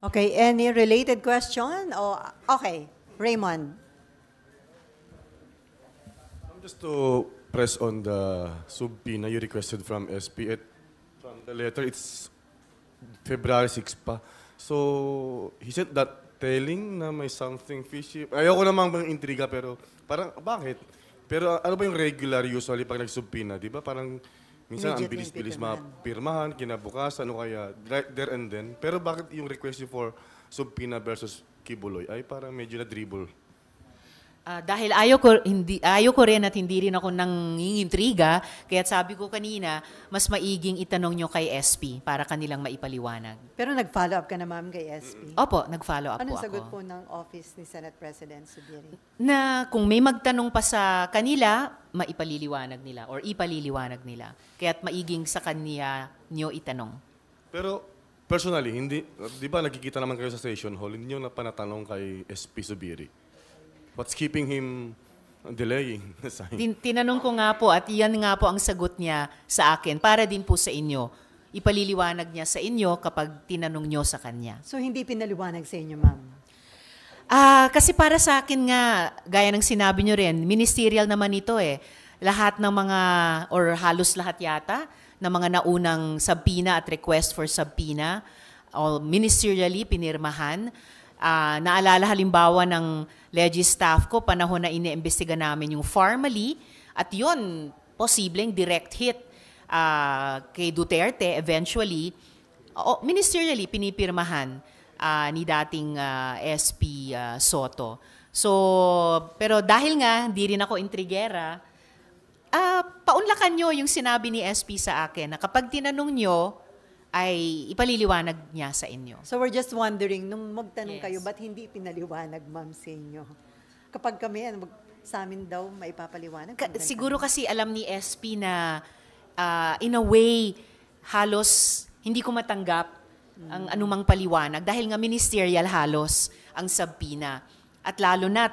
Okay, any related question? Oh, okay, Raymond. Um, just to press on the subpoena you requested from SP, it, from the letter, it's February 6 pa. So, said that telling na may something fishy? Ayoko namang bang intriga pero parang, bakit? Pero ano ba yung regular usually pag nagsubpina, di ba? Parang Minsan, ang bilis-bilis pipirmahan. pirmahan, kinabukas, ano kaya right there and then. Pero bakit yung request niyo for Subpina versus Kibuloy ay parang medyo na-dribble? Uh, dahil ayaw ko, hindi, ayaw ko rin at hindi rin ako nangingintriga, kaya sabi ko kanina, mas maiging itanong nyo kay SP para kanilang maipaliwanag. Pero nag-follow up ka na ma'am kay SP? Opo, nag-follow up Anong po ako. Anong sagot po ng office ni Senate President Subiri? Na kung may magtanong pa sa kanila, maipaliliwanag nila or ipaliliwanag nila. Kaya't maiging sa kanya nyo itanong. Pero personally, hindi, di ba nakikita naman kayo sa station hall, hindi nyo na panatanong kay SP Subiri? What's keeping him delaying? Tin- tinanong ko nga po at iyan nga po ang sagot niya sa akin para din po sa inyo. Ipaliliwanag niya sa inyo kapag tinanong niyo sa kanya. So, hindi pinaliwanag sa inyo, ma'am? Ah, kasi para sa akin nga, gaya ng sinabi niyo rin, ministerial naman ito eh. Lahat ng mga, or halos lahat yata, ng mga naunang sabina at request for sabina, all ministerially pinirmahan, uh, naalala halimbawa ng Legi staff ko, panahon na iniimbestiga namin yung formally, at yun, posibleng direct hit uh, kay Duterte eventually, o, ministerially pinipirmahan uh, ni dating uh, SP uh, Soto. So, pero dahil nga hindi rin ako intrigera, uh, paunlakan nyo yung sinabi ni SP sa akin na kapag tinanong nyo, ay ipaliliwanag niya sa inyo. So we're just wondering, nung magtanong yes. kayo, ba't hindi pinaliwanag, ma'am, sa inyo? Kapag kami, ano, mag, sa amin daw, maipapaliwanag. Ka- siguro kami. kasi alam ni SP na uh, in a way, halos hindi ko matanggap mm. ang anumang paliwanag dahil nga ministerial halos ang subpina. At lalo na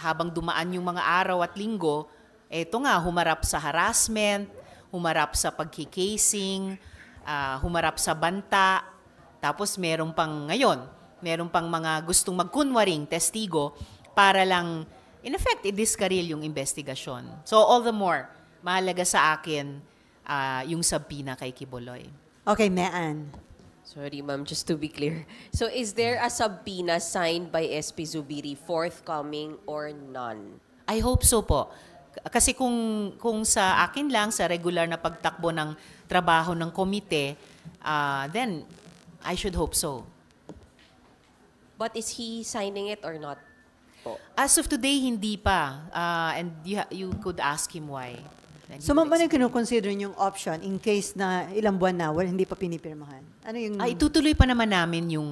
habang dumaan yung mga araw at linggo, eto nga, humarap sa harassment, humarap sa pagkikasing, uh, humarap sa banta. Tapos meron pang ngayon, meron pang mga gustong magkunwaring testigo para lang, in effect, i-discaril yung investigasyon. So all the more, mahalaga sa akin uh, yung sabina kay Kiboloy. Okay, Mean. Sorry, ma'am, just to be clear. So, is there a subpoena signed by SP Zubiri forthcoming or none? I hope so po. Kasi kung, kung sa akin lang, sa regular na pagtakbo ng trabaho ng komite, uh, then I should hope so. But is he signing it or not? As of today, hindi pa. Uh, and you, you could ask him why. so, ma'am, ano yung kinukonsider yung option in case na ilang buwan na, well, hindi pa pinipirmahan? Ano yung... Ah, itutuloy pa naman namin yung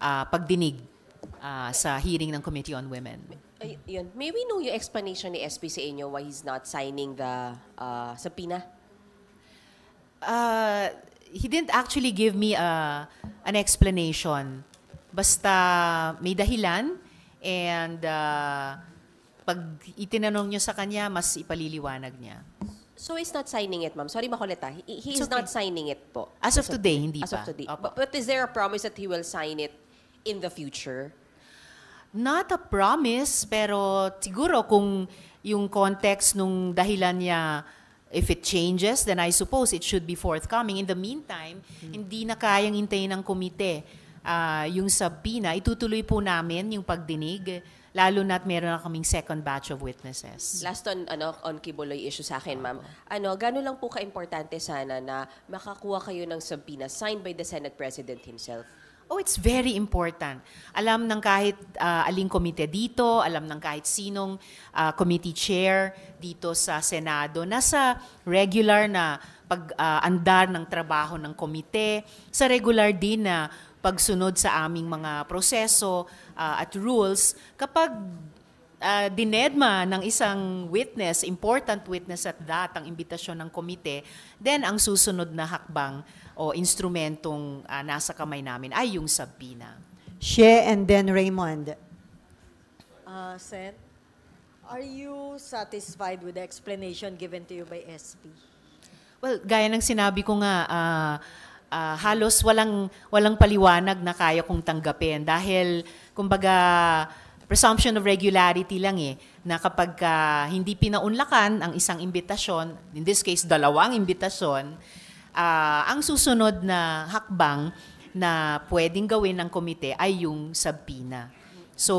uh, pagdinig uh, sa hearing ng Committee on Women. Ay, yun. May we know yung explanation ni SP sa inyo why he's not signing the uh, sa PINA? Uh, he didn't actually give me a, uh, an explanation. Basta may dahilan and uh, pag itinanong nyo sa kanya, mas ipaliliwanag niya. So he's not signing it, ma'am. Sorry, makulit ha. He, he is okay. not signing it po. As, As of, today, of hindi As pa. As of today. But, but is there a promise that he will sign it in the future? Not a promise, pero siguro kung yung context nung dahilan niya, if it changes, then I suppose it should be forthcoming. In the meantime, hmm. hindi na kayang hintayin ng komite uh, yung subpoena. Itutuloy po namin yung pagdinig lalo na't meron na kaming second batch of witnesses. Last on ano on Kiboloy issue sa akin, ma'am. Ano, gano lang po ka-importante sana na makakuha kayo ng subpoena signed by the Senate President himself. Oh, it's very important. Alam ng kahit uh, aling komite dito, alam ng kahit sinong uh, committee chair dito sa Senado, nasa regular na pag-andar ah, uh, ng trabaho ng komite, sa regular din na pagsunod sa aming mga proseso uh, at rules, kapag uh, dinedma ng isang witness, important witness at that, ang imbitasyon ng komite, then ang susunod na hakbang o instrumentong uh, nasa kamay namin ay yung sabina. She and then Raymond. Uh, Sen, are you satisfied with the explanation given to you by SP? Well, gaya ng sinabi ko nga, uh, uh, halos walang, walang paliwanag na kaya kong tanggapin dahil, kumbaga, presumption of regularity lang eh, na kapag uh, hindi pinaunlakan ang isang imbitasyon, in this case, dalawang imbitasyon, uh, ang susunod na hakbang na pwedeng gawin ng komite ay yung subpoena. So,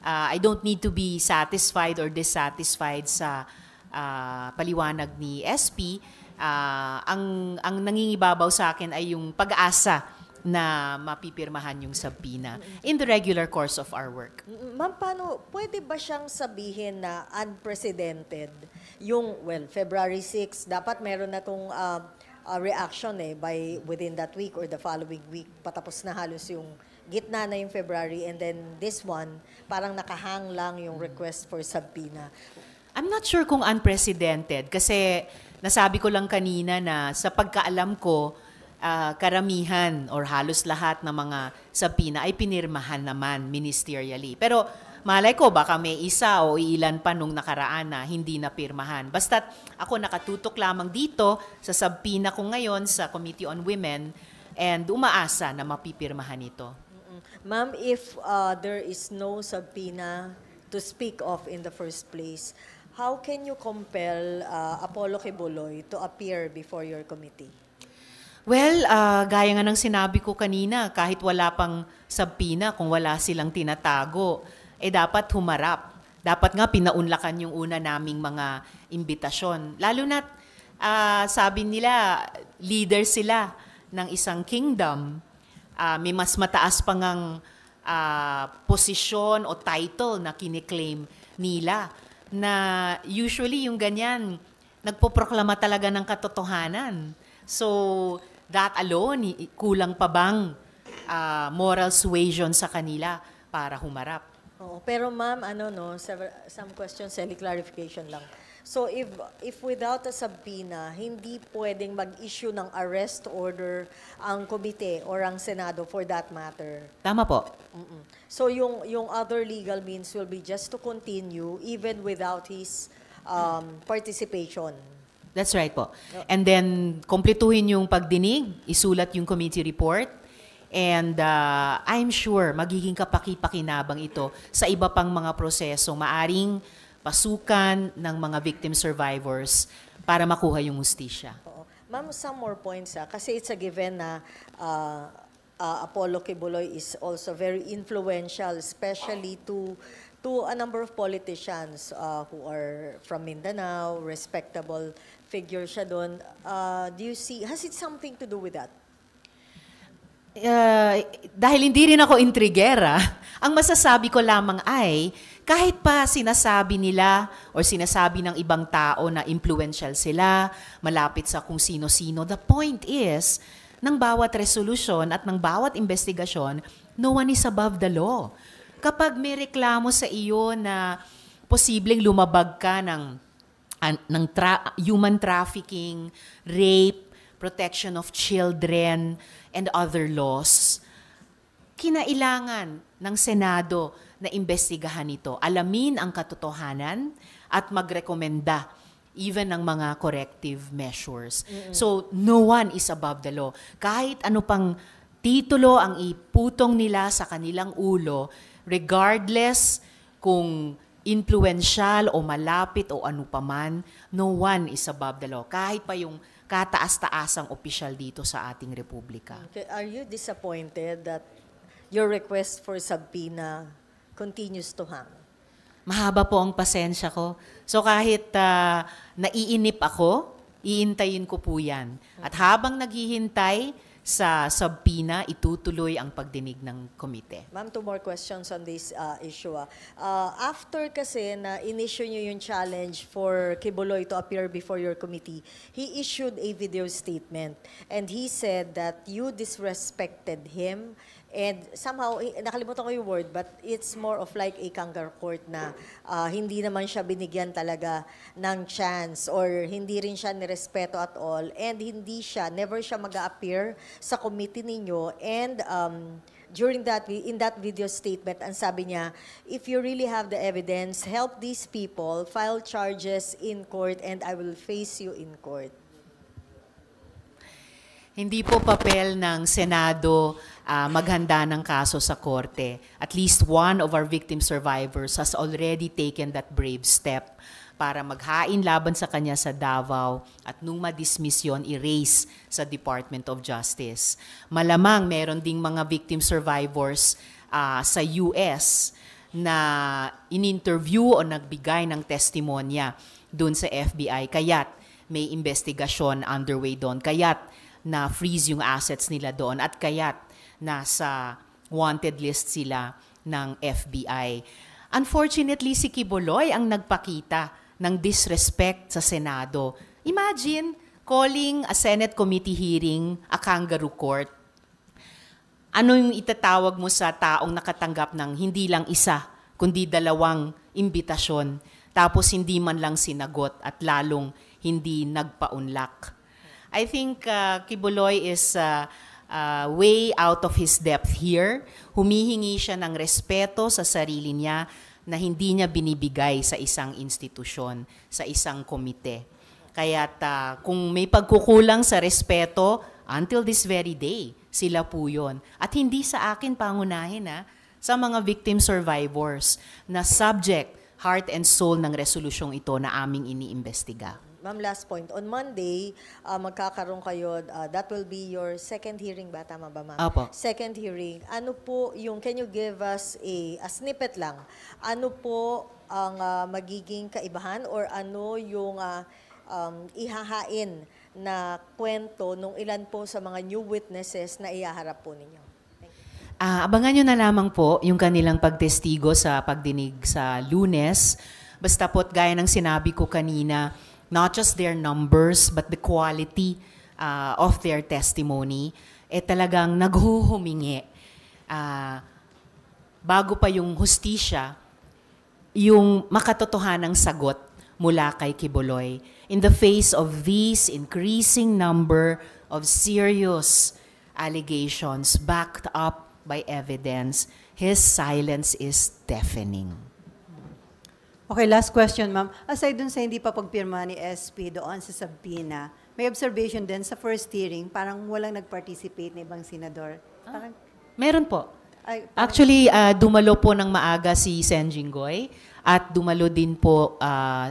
uh, I don't need to be satisfied or dissatisfied sa uh, paliwanag ni SP. Uh, ang, ang nangingibabaw sa akin ay yung pag-asa na mapipirmahan yung sabina in the regular course of our work. Ma'am, paano, pwede ba siyang sabihin na unprecedented? Yung, well, February 6, dapat meron na itong uh, ah, uh, ah, reaction eh, by within that week or the following week. Patapos na halos yung gitna na yung February and then this one, parang nakahang lang yung request for sabina. I'm not sure kung unprecedented kasi nasabi ko lang kanina na sa pagkaalam ko, uh, karamihan or halos lahat ng mga sapina ay pinirmahan naman ministerially. Pero malay ko, baka may isa o ilan pa nung nakaraan na hindi napirmahan. Basta ako nakatutok lamang dito sa sabpina ko ngayon sa Committee on Women and umaasa na mapipirmahan ito. Ma'am, if uh, there is no subpoena to speak of in the first place, how can you compel uh, Apollo Kibuloy to appear before your committee? Well, uh, gaya nga ng sinabi ko kanina, kahit wala pang sabpina, kung wala silang tinatago, eh dapat humarap. Dapat nga pinaunlakan yung una naming mga imbitasyon. Lalo na uh, ah, sabi nila, leader sila ng isang kingdom. Uh, may mas mataas pang ang uh, posisyon o title na kiniklaim nila. Na usually yung ganyan, nagpoproklama talaga ng katotohanan. So, that alone, kulang pa bang uh, moral suasion sa kanila para humarap? Oo, pero ma'am, ano no, several, some questions and clarification lang. So if if without a subpoena, hindi pwedeng mag-issue ng arrest order ang komite or ang Senado for that matter. Tama po. Mm-mm. So yung yung other legal means will be just to continue even without his um, participation. That's right po. And then, kompletuhin yung pagdinig, isulat yung committee report, and uh, I'm sure magiging kapaki-pakinabang ito sa iba pang mga proseso, maaring pasukan ng mga victim survivors para makuha yung hustisya. Ma'am, some more points. Ah. Kasi it's a given na uh, uh, Apollo Kibuloy is also very influential, especially to to a number of politicians uh, who are from Mindanao, respectable figure siya doon. Uh, do you see, has it something to do with that? Uh, dahil hindi rin ako intrigera, ang masasabi ko lamang ay, kahit pa sinasabi nila o sinasabi ng ibang tao na influential sila, malapit sa kung sino-sino, the point is, ng bawat resolusyon at ng bawat investigasyon, no one is above the law. Kapag may reklamo sa iyo na posibleng lumabag ka ng an, ng tra- human trafficking, rape, protection of children, and other laws, kinailangan ng Senado na imbestigahan ito, alamin ang katotohanan at magrekomenda even ng mga corrective measures. Mm-hmm. So, no one is above the law. Kahit ano pang titulo ang iputong nila sa kanilang ulo, regardless kung influential o malapit o ano paman, no one is above the law. Kahit pa yung kataas-taasang opisyal dito sa ating republika. Okay. Are you disappointed that your request for subpoena continues to hang? Mahaba po ang pasensya ko. So kahit uh, naiinip ako, iintayin ko po yan. At habang naghihintay, sa Sabina itutuloy ang pagdinig ng komite. Ma'am, two more questions on this uh, issue. Ah. Uh, after kasi na inissue niyo yung challenge for Kibuloy to appear before your committee, he issued a video statement and he said that you disrespected him And somehow, eh, nakalimutan ko yung word, but it's more of like a kangar court na uh, hindi naman siya binigyan talaga ng chance or hindi rin siya nirespeto at all. And hindi siya, never siya mag appear sa committee ninyo. And um, during that, in that video statement, ang sabi niya, if you really have the evidence, help these people, file charges in court, and I will face you in court. Hindi po papel ng Senado uh, maghanda ng kaso sa korte. At least one of our victim survivors has already taken that brave step para maghain laban sa kanya sa Davao at nung ma-dismiss yon, erase sa Department of Justice. Malamang meron ding mga victim survivors uh, sa US na in-interview o nagbigay ng testimonya doon sa FBI. Kaya't may investigasyon underway doon. Kaya't na freeze yung assets nila doon at kaya't nasa wanted list sila ng FBI. Unfortunately, si Kiboloy ang nagpakita ng disrespect sa Senado. Imagine calling a Senate committee hearing a kangaroo court. Ano yung itatawag mo sa taong nakatanggap ng hindi lang isa, kundi dalawang imbitasyon, tapos hindi man lang sinagot at lalong hindi nagpaunlak? I think uh, Kibuloy is uh, uh, way out of his depth here. Humihingi siya ng respeto sa sarili niya na hindi niya binibigay sa isang institusyon, sa isang komite. Kaya uh, kung may pagkukulang sa respeto, until this very day, sila po yun. At hindi sa akin pangunahin ha, sa mga victim survivors na subject, heart and soul ng resolusyong ito na aming iniimbestiga. Ma'am, last point. On Monday, uh, magkakaroon kayo, uh, that will be your second hearing ba? Tama ba, ma'am? Apo. Second hearing. Ano po yung, can you give us a, a snippet lang? Ano po ang uh, magiging kaibahan or ano yung uh, um, ihahain na kwento nung ilan po sa mga new witnesses na iaharap po ninyo? Uh, abangan nyo na lamang po yung kanilang pagtestigo sa pagdinig sa lunes. Basta po't gaya ng sinabi ko kanina, not just their numbers, but the quality uh, of their testimony, eh talagang naghuhumingi. Uh, bago pa yung hustisya, yung makatotohanang sagot mula kay Kibuloy in the face of these increasing number of serious allegations backed up by evidence, his silence is deafening. Okay, last question, ma'am. Aside dun sa hindi pa pagpirma ni SP doon sa Sabina, may observation din sa first hearing, parang walang nag-participate na ibang senador. Ah, parang, ah, meron po. Ay, parang, Actually, uh, dumalo po ng maaga si Sen Jinggoy at dumalo din po uh,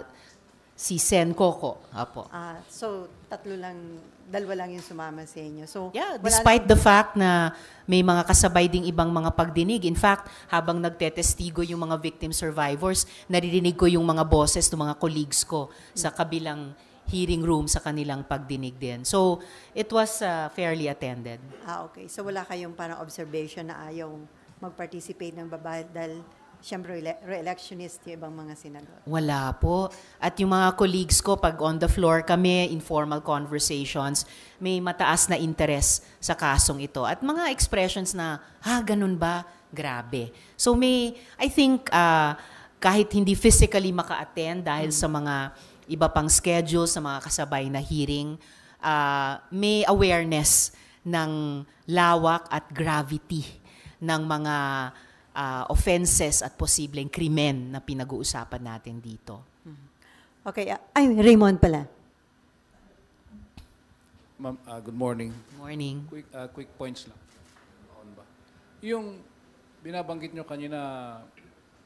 si Sen Coco. Apo. Ah, so, tatlo lang, dalawa lang yung sumama sa inyo. So, yeah, despite the fact na may mga kasabay ding ibang mga pagdinig. In fact, habang nagtetestigo yung mga victim survivors, naririnig ko yung mga boses ng mga colleagues ko sa mm. kabilang hearing room sa kanilang pagdinig din. So, it was uh, fairly attended. Ah, okay. So, wala kayong parang observation na ayaw mag-participate ng babae dahil siyempre re- re-electionist yung ibang mga senador? Wala po. At yung mga colleagues ko, pag on the floor kami, informal conversations, may mataas na interest sa kasong ito. At mga expressions na, ha, ganun ba? Grabe. So may, I think, uh, kahit hindi physically maka-attend dahil mm. sa mga iba pang schedule, sa mga kasabay na hearing, uh, may awareness ng lawak at gravity ng mga uh, offenses at posibleng krimen na pinag-uusapan natin dito. Mm-hmm. Okay, uh, ay, Raymond pala. Ma'am, uh, good morning. Morning. Quick, uh, quick points lang. On ba? Yung binabanggit nyo kanina,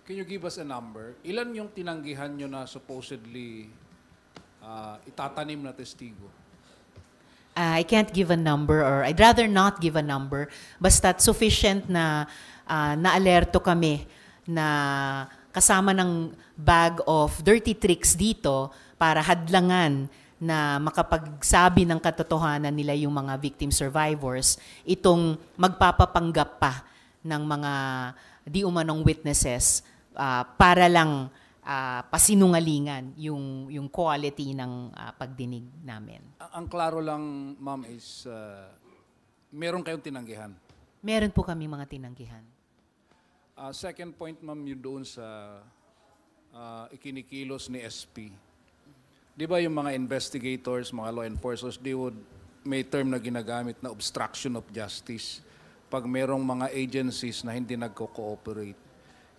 can you give us a number? Ilan yung tinanggihan nyo na supposedly uh, itatanim na testigo? uh, I can't give a number or I'd rather not give a number. Basta sufficient na uh, naalerto kami na kasama ng bag of dirty tricks dito para hadlangan na makapagsabi ng katotohanan nila yung mga victim survivors, itong magpapapanggap pa ng mga di umanong witnesses uh, para lang uh, pasinungalingan yung yung quality ng uh, pagdinig namin. Ang klaro lang, ma'am, is uh, meron kayong tinanggihan. Meron po kami mga tinanggihan. Uh, second point, ma'am, yun doon sa uh, ikinikilos ni SP. Di ba yung mga investigators, mga law enforcers, they would, may term na ginagamit na obstruction of justice pag merong mga agencies na hindi nagko-cooperate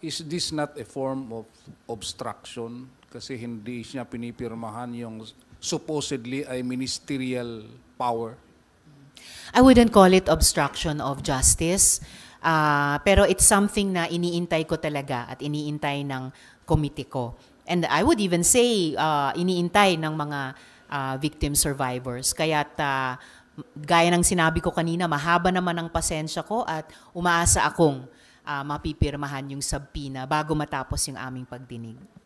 Is this not a form of obstruction? Kasi hindi siya pinipirmahan yung supposedly ay ministerial power. I wouldn't call it obstruction of justice. Uh, pero it's something na iniintay ko talaga at iniintay ng komite ko. And I would even say uh, iniintay ng mga uh, victim survivors. Kaya uh, gaya ng sinabi ko kanina, mahaba naman ang pasensya ko at umaasa akong uh, mapipirmahan yung subpina bago matapos yung aming pagdinig.